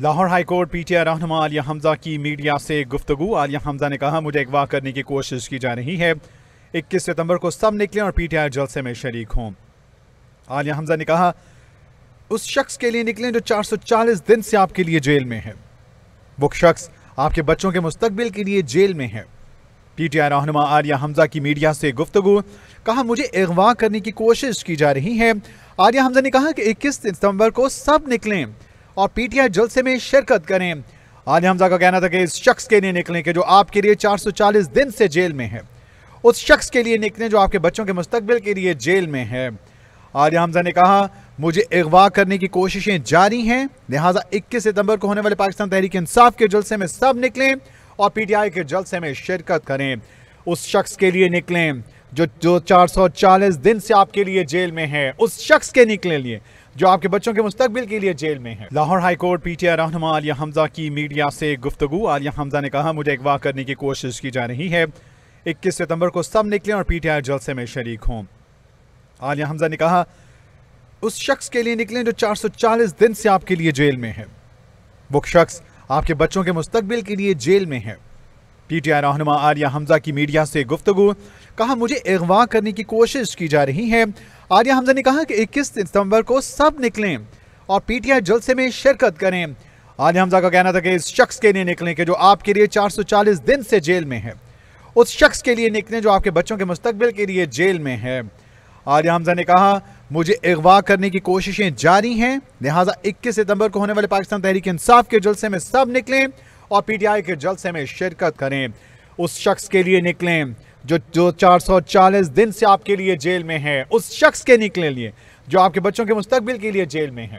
Lahore high court आई रहनमा आलिया हमजा की मीडिया से गुफ्तु आलिया हमजा ने कहा मुझे अगवा करने की कोशिश की जा रही है इक्कीस सितंबर को सब निकलें और पी टी आई जलसे में शरीक हों आलिया हमजा ने कहा उस शख्स के लिए निकलें जो चार सौ चालीस दिन से आपके लिए जेल में है वो शख्स आपके बच्चों के मुस्तबिल के लिए जेल में है पी टी आई रहनुमा आलिया हमजा की मीडिया से गुफ्तु कहा मुझे अगवा करने की कोशिश की जा रही है आलिया हमजा ने कहा कि इक्कीस सितम्बर को सब निकलें और पीटीआई जलसे में शिरकत करें आलिया हमजा का कहना था कि इस शख्स के लिए निकलें कि जो आपके लिए 440 दिन से जेल में है उस शख्स के लिए निकलें जो आपके बच्चों के मुस्तबिल के लिए जेल में है आलिया हमजा ने कहा मुझे अगवा करने की कोशिशें जारी हैं लिहाजा इक्कीस सितंबर को होने वाले पाकिस्तान तहरीक इंसाफ के जलसे में सब निकलें और पी के जलसे में शिरकत करें उस शख्स के लिए निकलें जो जो 440 दिन से आपके लिए जेल में है उस शख्स के निकले लिए जो आपके बच्चों के मुस्तबिल के लिए जेल में है Lahore high court P T रहनमा आलिया हमजा की मीडिया से गुफ्तु आलिया हमजा ने कहा मुझे अगवा करने की कोशिश की जा रही है इक्कीस सितम्बर को सब निकलें और पी टी जलसे में शरीक हों आलिया हमजा ने कहा उस शख्स के लिए निकले जो चालीस दिन से आपके लिए जेल में है वो शख्स आपके बच्चों के मुस्तबिल के लिए जेल में है पीटीआई रहनुमा आर्या हमजा की मीडिया से गुफ्तगु कहा मुझे अगवा करने की कोशिश की जा रही है आर्या हमजा ने कहा कि इक्कीस सितम्बर को सब निकलें और पीटीआई जलसे में शिरकत करें आर्या हमजा का कहना था कि इस शख्स के लिए निकलें कि जो आपके लिए 440 दिन से जेल में है उस शख्स के लिए निकलें जो आपके बच्चों के मुस्तबिल के लिए जेल में है आर्या हमजा ने कहा मुझे अगवा करने की कोशिशें जारी हैं लिहाजा 21 सितंबर को होने वाले पाकिस्तान तहरीक इंसाफ के जलसे में सब निकलें और पीटीआई के जलसे में शिरकत करें उस शख्स के लिए निकलें जो जो 440 दिन से आपके लिए जेल में है उस शख्स के निकले लिए जो आपके बच्चों के मुस्तबिल के लिए जेल में है